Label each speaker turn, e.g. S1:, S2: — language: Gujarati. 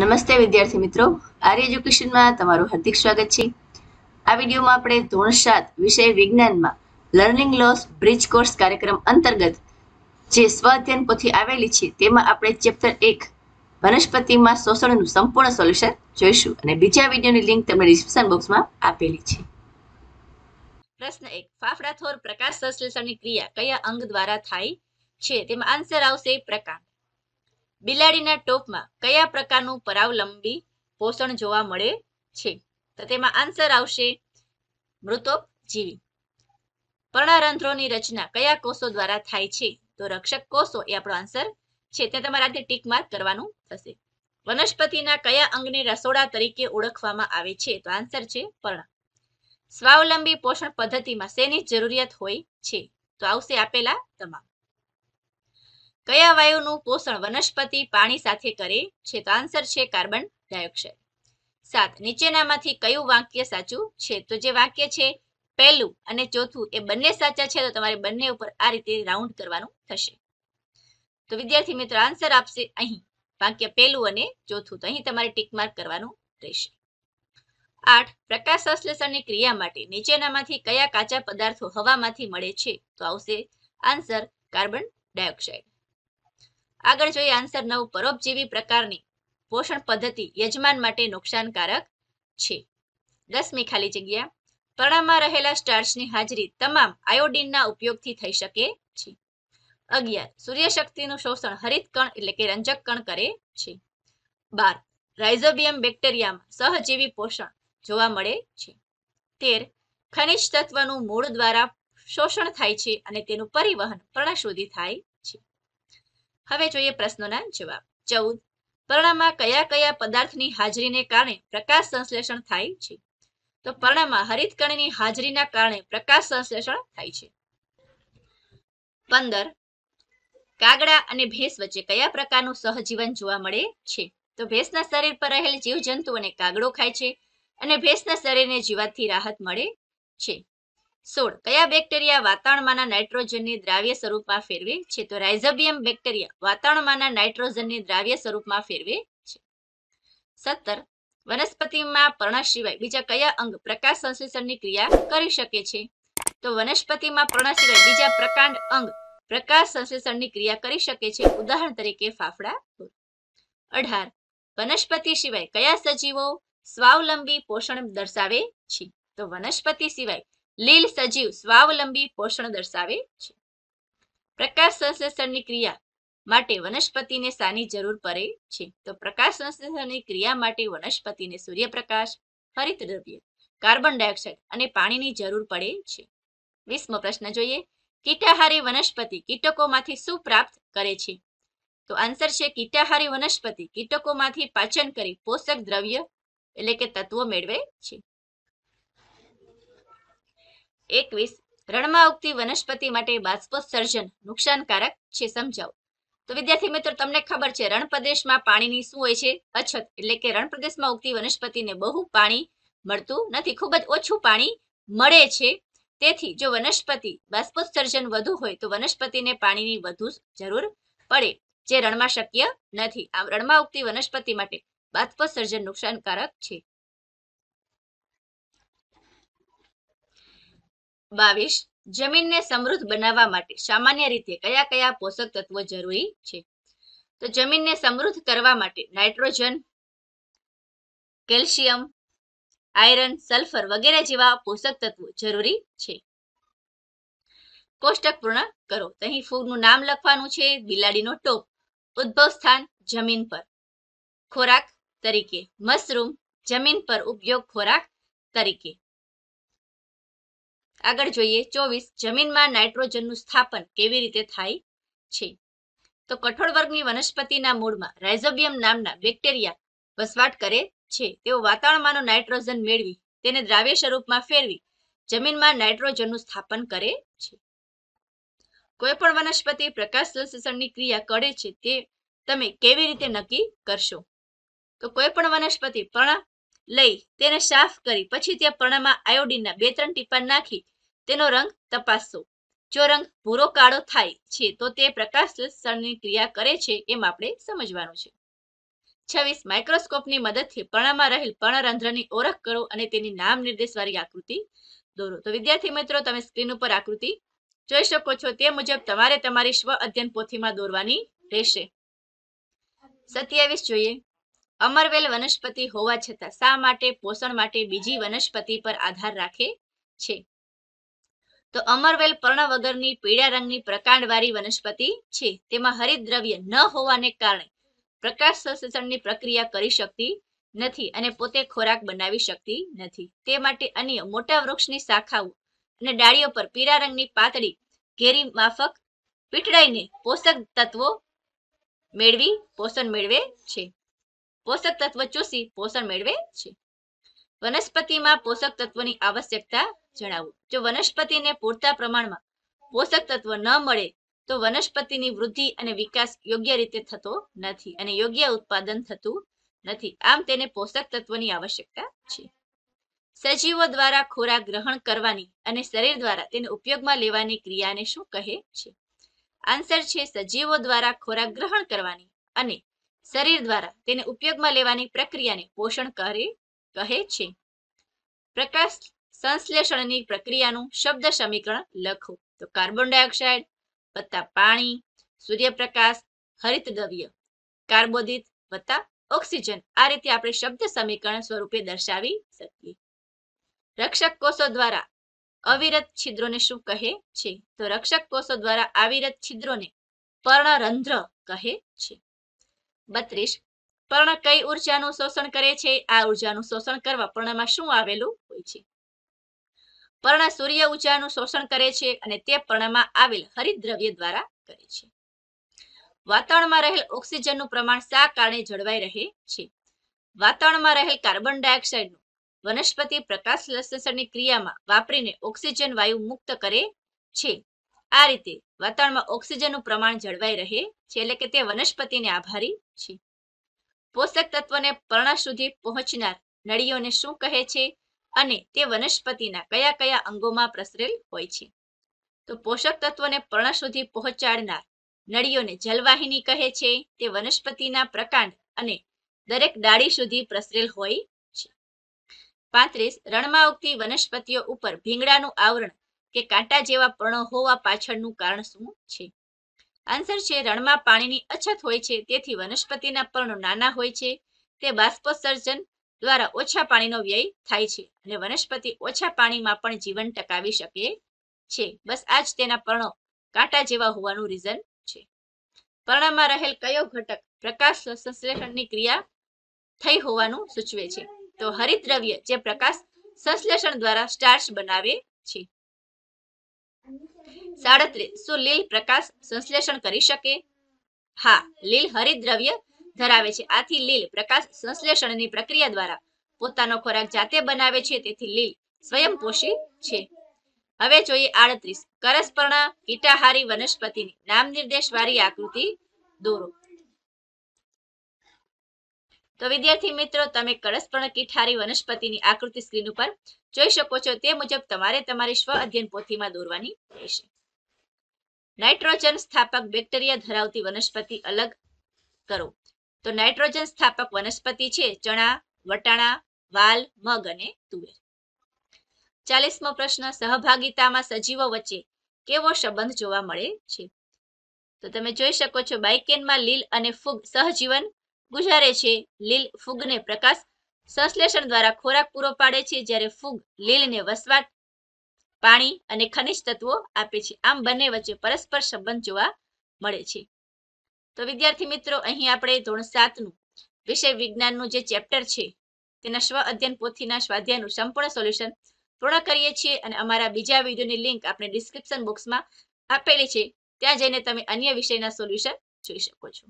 S1: નમસ્તે વિદ્યાર્થી મિત્રો આર્ય એજ્યુકેશનમાં તમારું હાર્દિક સ્વાગત છે આ વિડીયોમાં આપણે ધોરણ સાત વિષય વિજ્ઞાનમાં લર્નિંગ લોસ બ્રિજ કોર્સ કાર્યક્રમ અંતર્ગત જે સ્વાધ્યાન પોથી આવેલી છે તેમાં આપણે ચેપ્ટર એક વનસ્પતિમાં શોષણનું સંપૂર્ણ સોલ્યુશન જોઈશું અને બીજા વિડીયોની લિંક તમને ડિસ્ક્રિપ્શન બોક્સમાં આપેલી છે પ્રશ્ન એક ફાફડા થોર પ્રકાશ સંશ્લેષણની ક્રિયા કયા અંગ દ્વારા થાય છે તેમાં આન્સર આવશે પ્રકાંડ બિલાડીના ટોપમાં કયા પ્રકારનું પરાવલંબી પોષણ જોવા મળે છે તો તેમાં આન્સર આવશે મૃતોપજીવી પર્ણરંધ્રોની રચના કયા કોષો દ્વારા થાય છે તો રક્ષક કોષો એ આપણો આન્સર છે તે તમારા હાથે ટીક માર્ક કરવાનું થશે વનસ્પતિના કયા અંગને રસોડા તરીકે ઓળખવામાં આવે છે તો આન્સર છે પર્ણ સ્વાવલંબી પોષણ પદ્ધતિમાં શેની જરૂરિયાત હોય છે તો આવશે આપેલા તમામ કયા વાયુનું પોષણ વનસ્પતિ પાણી સાથે કરે છે તો આન્સર છે કાર્બન ડાયોક્સાઇડ સાત નીચેનામાંથી કયું વાક્ય સાચું છે તો જે વાક્ય છે પહેલું અને ચોથું એ બંને સાચા છે તો તમારે બંને ઉપર આ રીતે રાઉન્ડ કરવાનું થશે તો વિદ્યાર્થી મિત્રો આન્સર આપશે અહીં વાક્ય પહેલું અને ચોથું તો અહીં તમારે ટીક માર્ક કરવાનું રહેશે આઠ પ્રકાશ સંશ્લેષણની ક્રિયા માટે નીચેનામાંથી કયા કાચા પદાર્થો હવામાંથી મળે છે તો આવશે આન્સર કાર્બન ડાયોક્સાઇડ આગળ જોઈએ આન્સર નવ પરોપજીવી પ્રકારની પોષણ પદ્ધતિ યજમાન માટે નુકસાનકારક છે દસમી ખાલી જગ્યા પરણામાં રહેલા સ્ટાર્ચની હાજરી તમામ આયોડિનના ઉપયોગથી થઈ શકે છે અગિયાર સૂર્યશક્તિનું શોષણ હરિત કણ એટલે કે રંજક કણ કરે છે બાર રાઇઝોબિયમ બેક્ટેરિયામાં સહજીવી પોષણ જોવા મળે છે તેર ખનિજ તત્વનું મૂળ દ્વારા શોષણ થાય છે અને તેનું પરિવહન પર્ણશોધી થાય હવે જોઈએ પ્રશ્નોના જવાબ ચૌદ પર્ણમાં કયા કયા પદાર્થની હાજરીને કારણે પ્રકાશ સંશ્લેષણ થાય છે તો પર્ણમાં હરિત કણની હાજરીના કારણે પ્રકાશ સંશ્લેષણ થાય છે પંદર કાગડા અને ભેંસ વચ્ચે કયા પ્રકારનું સહજીવન જોવા મળે છે તો ભેંસના શરીર પર રહેલ જીવજંતુઓને કાગડો ખાય છે અને ભેંસના શરીરને જીવાતથી રાહત મળે છે સોળ કયા બેક્ટેરિયા વાતાવરણમાંના નાઇટ્રોજનની દ્રાવ્ય સ્વરૂપમાં ફેરવે છે તો રાઇઝોબિયમ બેક્ટેરિયા વાતાવરણમાંના નાઇટ્રોજનની દ્રાવ્ય સ્વરૂપમાં ફેરવે છે સત્તર વનસ્પતિમાં પર્ણ સિવાય બીજા કયા અંગ પ્રકાશ સંશ્લેષણની ક્રિયા કરી શકે છે તો વનસ્પતિમાં પર્ણ સિવાય બીજા પ્રકાંડ અંગ પ્રકાશ સંશ્લેષણની ક્રિયા કરી શકે છે ઉદાહરણ તરીકે ફાફડા અઢાર વનસ્પતિ સિવાય કયા સજીવો સ્વાવલંબી પોષણ દર્શાવે છે તો વનસ્પતિ સિવાય લીલ સજીવ સ્વાવલંબી પોષણ દર્શાવે છે પ્રકાશ સંશ્લેષણની ક્રિયા માટે વનસ્પતિને સાની જરૂર પડે છે તો પ્રકાશ સંશ્લેષણની ક્રિયા માટે વનસ્પતિને સૂર્યપ્રકાશ હરિત દ્રવ્ય કાર્બન ડાયોક્સાઇડ અને પાણીની જરૂર પડે છે વીસમો પ્રશ્ન જોઈએ કીટાહારી વનસ્પતિ કીટકોમાંથી શું પ્રાપ્ત કરે છે તો આન્સર છે કીટાહારી વનસ્પતિ કીટકોમાંથી પાચન કરી પોષક દ્રવ્ય એટલે કે તત્વો મેળવે છે એકવીસ રણમાં ઉગતી વનસ્પતિ માટે બાષ્પોત્સર્જન નુકસાનકારક છે સમજાવો તો વિદ્યાર્થી મિત્રો તમને ખબર છે રણ પ્રદેશમાં પાણીની શું હોય છે અછત એટલે કે રણ પ્રદેશમાં ઉગતી વનસ્પતિને બહુ પાણી મળતું નથી ખૂબ જ ઓછું પાણી મળે છે તેથી જો વનસ્પતિ બાષ્પોત્સર્જન વધુ હોય તો વનસ્પતિને પાણીની વધુ જરૂર પડે જે રણમાં શક્ય નથી આ રણમાં ઉગતી વનસ્પતિ માટે બાષ્પોત્સર્જન નુકસાનકારક છે બાવીસ જમીનને સમૃદ્ધ બનાવવા માટે સામાન્ય રીતે કયા કયા પોષક તત્વો જરૂરી છે તો જમીનને સમૃદ્ધ કરવા માટે નાઇટ્રોજન કેલ્શિયમ આયરન સલ્ફર વગેરે જેવા પોષક તત્વો જરૂરી છે કોષ્ટક પૂર્ણ કરો અહીં ફૂગનું નામ લખવાનું છે બિલાડીનો ટોપ ઉદ્ભવ સ્થાન જમીન પર ખોરાક તરીકે મશરૂમ જમીન પર ઉપયોગ ખોરાક તરીકે આગળ જોઈએ ચોવીસ જમીનમાં નાઇટ્રોજનનું સ્થાપન કેવી રીતે થાય છે તો કઠોળ વર્ગની વનસ્પતિના મૂળમાં રાઇઝોબિયમ નામના બેક્ટેરિયા વસવાટ કરે છે તેઓ વાતાવરણમાંનો નાઇટ્રોજન મેળવી તેને દ્રાવ્ય સ્વરૂપમાં ફેરવી જમીનમાં નાઇટ્રોજનનું સ્થાપન કરે છે કોઈ પણ વનસ્પતિ પ્રકાશ સંશ્લેષણની ક્રિયા કરે છે તે તમે કેવી રીતે નક્કી કરશો તો કોઈ પણ વનસ્પતિ પણ લઈ તેને સાફ કરી પછી તે પણામાં આયોડીનના બે ત્રણ ટીપા નાખી તેનો રંગ તપાસો જો રંગ ભૂરો કાળો થાય છે તો તે પ્રકાશસંશ્લેષણની ક્રિયા કરે છે એમ આપણે સમજવાનું છે છવ્વીસ માઇક્રોસ્કોપની મદદથી પણામાં રહેલ પર્ણરંધ્રની ઓળખ કરો અને તેની નામ નિર્દેશવાળી આકૃતિ દોરો તો વિદ્યાર્થી મિત્રો તમે સ્ક્રીન ઉપર આકૃતિ જોઈ શકો છો તે મુજબ તમારે તમારી સ્વ અધ્યયન પોથીમાં દોરવાની રહેશે સત્યાવીસ જોઈએ અમરવેલ વનસ્પતિ હોવા છતાં શા માટે પોષણ માટે બીજી વનસ્પતિ પર આધાર રાખે છે તો અમરવેલ પર્ણ વગરની પીળા રંગની પ્રકાંડવાળી વનસ્પતિ છે તેમાં હરિદ્રવ્ય ન હોવાને કારણે પ્રકાશ સંશ્લેષણની પ્રક્રિયા કરી શકતી નથી અને પોતે ખોરાક બનાવી શકતી નથી તે માટે અન્ય મોટા વૃક્ષની શાખાઓ અને ડાળીઓ પર પીળા રંગની પાતળી ઘેરી માફક પીટડાઈને પોષક તત્વો મેળવી પોષણ મેળવે છે પોષક તત્વ ચૂસી પોષણ મેળવે છે વનસ્પતિમાં પોષક તત્વની આવશ્યકતા જણાવો જો વનસ્પતિને પૂરતા પ્રમાણમાં પોષક તત્વ ન મળે તો વનસ્પતિની વૃદ્ધિ અને વિકાસ યોગ્ય રીતે થતો નથી અને યોગ્ય ઉત્પાદન થતું નથી આમ તેને પોષક તત્વની આવશ્યકતા છે સજીવો દ્વારા ખોરાક ગ્રહણ કરવાની અને શરીર દ્વારા તેને ઉપયોગમાં લેવાની ક્રિયાને શું કહે છે આન્સર છે સજીવો દ્વારા ખોરાક ગ્રહણ કરવાની અને શરીર દ્વારા તેને ઉપયોગમાં લેવાની પ્રક્રિયાને પોષણ કરે કહે છે પ્રકાશ સંશ્લેષણની પ્રક્રિયાનું શબ્દ સમીકરણ લખો તો કાર્બન ડાયોક્સાઇડ વત્તા પાણી સૂર્યપ્રકાશ હરિત દ્રવ્ય કાર્બોદિત વત્તા ઓક્સિજન આ રીતે આપણે શબ્દ સમીકરણ સ્વરૂપે દર્શાવી શકીએ રક્ષક કોષો દ્વારા અવિરત છિદ્રોને શું કહે છે તો રક્ષક કોષો દ્વારા અવિરત છિદ્રોને પર્ણરંધ્ર કહે છે બત્રીસ પર્ણ કઈ ઉર્જાનું શોષણ કરે છે આ ઉર્જાનું શોષણ કરવા પર્ણમાં શું આવેલું હોય છે પર્ણ સૂર્ય ઉર્જાનું શોષણ કરે છે અને તે પર્ણમાં આવેલ હરિદ્રવ્ય દ્વારા કરે છે વાતાવરણમાં રહેલ ઓક્સિજનનું પ્રમાણ શા કારણે જળવાઈ રહે છે વાતાવરણમાં રહેલ કાર્બન ડાયોક્સાઇડનું વનસ્પતિ પ્રકાશ ક્રિયામાં વાપરીને ઓક્સિજન વાયુ મુક્ત કરે છે આ રીતે વાતાવરણમાં ઓક્સિજનનું પ્રમાણ જળવાઈ રહે છે એટલે કે તે વનસ્પતિને આભારી છે પોષક તત્વને પર્ણ સુધી પહોંચનાર નળીઓને શું કહે છે અને તે વનસ્પતિના કયા કયા અંગોમાં પ્રસરેલ હોય છે તો પોષક તત્વને પર્ણ સુધી પહોંચાડનાર નળીઓને જલવાહિની કહે છે તે વનસ્પતિના પ્રકાંડ અને દરેક ડાળી સુધી પ્રસરેલ હોય છે પાંત્રીસ રણમાં ઉગતી વનસ્પતિઓ ઉપર ભીંગડાનું આવરણ કે કાંટા જેવા પર્ણો હોવા પાછળનું કારણ શું છે આન્સર છે રણમાં પાણીની અછત હોય છે તેથી વનસ્પતિના પર્ણો નાના હોય છે તે બાષ્પોત્સર્જન દ્વારા ઓછા પાણીનો વ્યય થાય છે અને વનસ્પતિ ઓછા પાણીમાં પણ જીવન ટકાવી શકે છે બસ આ જ તેના પર્ણો કાંટા જેવા હોવાનું રીઝન છે પર્ણમાં રહેલ કયો ઘટક પ્રકાશ સંશ્લેષણની ક્રિયા થઈ હોવાનું સૂચવે છે તો હરિદ્રવ્ય જે પ્રકાશ સંશ્લેષણ દ્વારા સ્ટાર્ચ બનાવે છે સાડત્રીસ શું લીલ પ્રકાશ સંશ્લેષણ કરી શકે હા લીલ હરિદ્રવ્ય ધરાવે છે આથી લીલ પ્રકાશ સંશ્લેષણની પ્રક્રિયા દ્વારા પોતાનો ખોરાક જાતે બનાવે છે તેથી લીલ સ્વયંપોષી છે હવે જોઈએ આડત્રીસ કરસપર્ણા કીટાહારી વનસ્પતિની નામ નિર્દેશ વાળી આકૃતિ દોરો તો વિદ્યાર્થી મિત્રો તમે કરસપર્ણ કીટહારી વનસ્પતિની આકૃતિ સ્ક્રીન ઉપર જોઈ શકો છો તે મુજબ તમારે તમારી સ્વ અધ્યયન પોથીમાં દોરવાની રહેશે નાઇટ્રોજન સ્થાપક બેક્ટેરિયા ધરાવતી વનસ્પતિ અલગ કરો તો નાઇટ્રોજન સ્થાપક વનસ્પતિ છે ચણા વટાણા વાલ મગ અને તુવેર ચાલીસમો પ્રશ્ન સહભાગિતામાં સજીવો વચ્ચે કેવો સંબંધ જોવા મળે છે તો તમે જોઈ શકો છો બાઇકેનમાં લીલ અને ફૂગ સહજીવન ગુજારે છે લીલ ફૂગને પ્રકાશ સંશ્લેષણ દ્વારા ખોરાક પૂરો પાડે છે જ્યારે ફૂગ લીલને વસવાટ પાણી અને ખનિજ તત્વો આપે છે આમ બંને વચ્ચે પરસ્પર સંબંધ જોવા મળે છે તો વિદ્યાર્થી મિત્રો અહીં આપણે ધોરણ સાતનું વિષય વિજ્ઞાનનું જે ચેપ્ટર છે તેના સ્વ અધ્યયન પોથીના સ્વાધ્યાયનું સંપૂર્ણ સોલ્યુશન પૂર્ણ કરીએ છીએ અને અમારા બીજા વિડીયોની લિંક આપણે ડિસ્ક્રિપ્શન બોક્સમાં આપેલી છે ત્યાં જઈને તમે અન્ય વિષયના સોલ્યુશન જોઈ શકો છો